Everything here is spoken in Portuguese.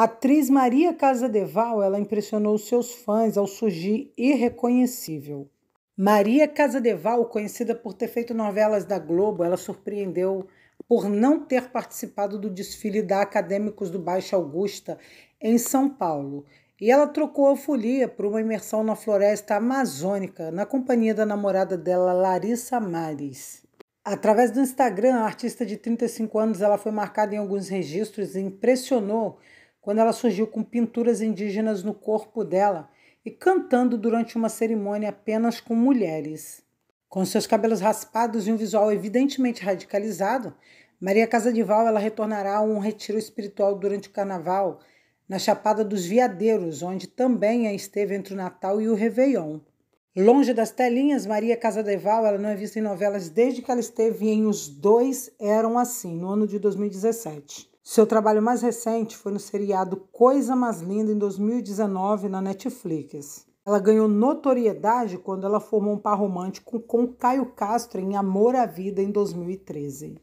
A atriz Maria Casadeval, ela impressionou seus fãs ao surgir irreconhecível. Maria Casadeval, conhecida por ter feito novelas da Globo, ela surpreendeu por não ter participado do desfile da Acadêmicos do Baixo Augusta em São Paulo. E ela trocou a folia por uma imersão na floresta amazônica, na companhia da namorada dela, Larissa Mares. Através do Instagram, a artista de 35 anos ela foi marcada em alguns registros e impressionou quando ela surgiu com pinturas indígenas no corpo dela e cantando durante uma cerimônia apenas com mulheres. Com seus cabelos raspados e um visual evidentemente radicalizado, Maria Casadival ela retornará a um retiro espiritual durante o carnaval na Chapada dos Veadeiros, onde também esteve entre o Natal e o Réveillon. Longe das telinhas, Maria Casadeval ela não é vista em novelas desde que ela esteve em Os Dois Eram Assim, no ano de 2017. Seu trabalho mais recente foi no seriado Coisa Mais Linda em 2019 na Netflix. Ela ganhou notoriedade quando ela formou um par romântico com Caio Castro em Amor à Vida em 2013.